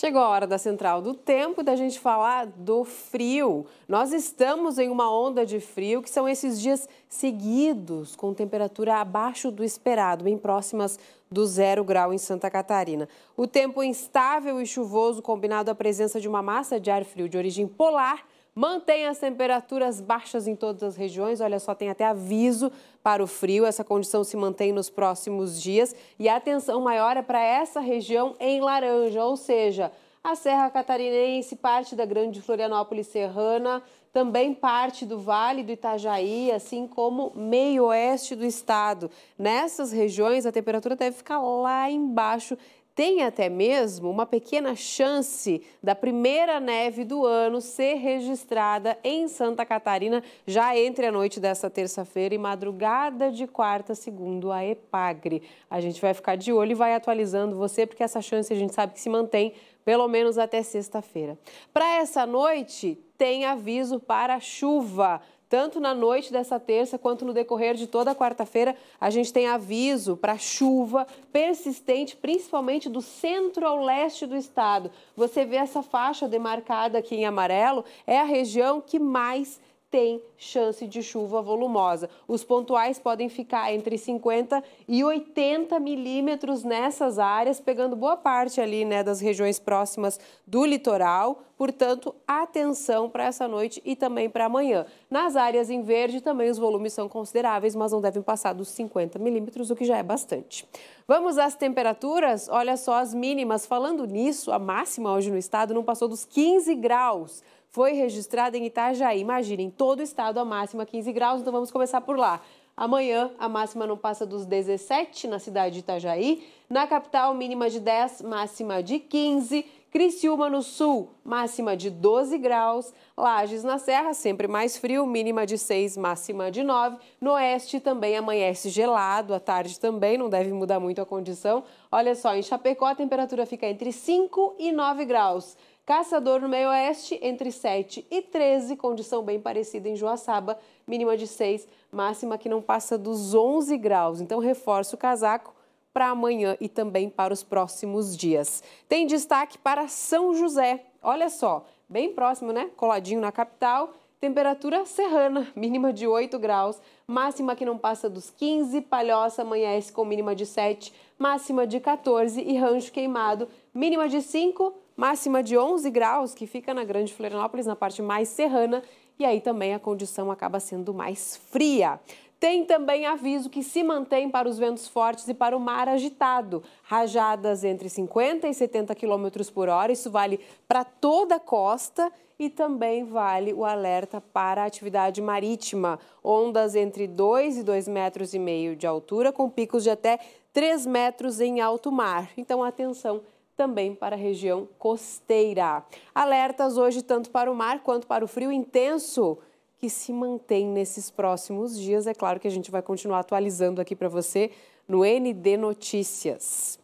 Chegou a hora da central do tempo da gente falar do frio. Nós estamos em uma onda de frio que são esses dias seguidos com temperatura abaixo do esperado, bem próximas do zero grau em Santa Catarina. O tempo instável e chuvoso, combinado à presença de uma massa de ar frio de origem polar, Mantém as temperaturas baixas em todas as regiões. Olha só, tem até aviso para o frio. Essa condição se mantém nos próximos dias. E a atenção maior é para essa região em laranja, ou seja, a Serra Catarinense, parte da Grande Florianópolis Serrana, também parte do Vale do Itajaí, assim como meio oeste do estado. Nessas regiões, a temperatura deve ficar lá embaixo tem até mesmo uma pequena chance da primeira neve do ano ser registrada em Santa Catarina já entre a noite desta terça-feira e madrugada de quarta, segundo a EPAGRE. A gente vai ficar de olho e vai atualizando você, porque essa chance a gente sabe que se mantém pelo menos até sexta-feira. Para essa noite, tem aviso para chuva tanto na noite dessa terça quanto no decorrer de toda a quarta-feira, a gente tem aviso para chuva persistente, principalmente do centro ao leste do estado. Você vê essa faixa demarcada aqui em amarelo, é a região que mais tem chance de chuva volumosa. Os pontuais podem ficar entre 50 e 80 milímetros nessas áreas, pegando boa parte ali né, das regiões próximas do litoral. Portanto, atenção para essa noite e também para amanhã. Nas áreas em verde também os volumes são consideráveis, mas não devem passar dos 50 milímetros, o que já é bastante. Vamos às temperaturas? Olha só as mínimas. Falando nisso, a máxima hoje no estado não passou dos 15 graus foi registrada em Itajaí. Imagina, em todo o estado a máxima 15 graus, então vamos começar por lá. Amanhã, a máxima não passa dos 17 na cidade de Itajaí. Na capital, mínima de 10, máxima de 15. Criciúma no sul, máxima de 12 graus. Lages na Serra, sempre mais frio, mínima de 6, máxima de 9. No oeste também amanhece gelado, à tarde também, não deve mudar muito a condição. Olha só, em Chapecó a temperatura fica entre 5 e 9 graus. Caçador no meio oeste, entre 7 e 13, condição bem parecida em Joaçaba, mínima de 6, máxima que não passa dos 11 graus. Então reforça o casaco para amanhã e também para os próximos dias. Tem destaque para São José. Olha só, bem próximo, né? Coladinho na capital. Temperatura serrana, mínima de 8 graus, máxima que não passa dos 15. Palhoça amanhece com mínima de 7, máxima de 14. E Rancho Queimado, mínima de 5, máxima de 11 graus, que fica na Grande Florianópolis, na parte mais serrana, e aí também a condição acaba sendo mais fria. Tem também aviso que se mantém para os ventos fortes e para o mar agitado. Rajadas entre 50 e 70 km por hora, isso vale para toda a costa e também vale o alerta para a atividade marítima. Ondas entre 2 e 2,5 metros e meio de altura, com picos de até 3 metros em alto mar. Então, atenção também para a região costeira. Alertas hoje tanto para o mar quanto para o frio intenso que se mantém nesses próximos dias. É claro que a gente vai continuar atualizando aqui para você no ND Notícias.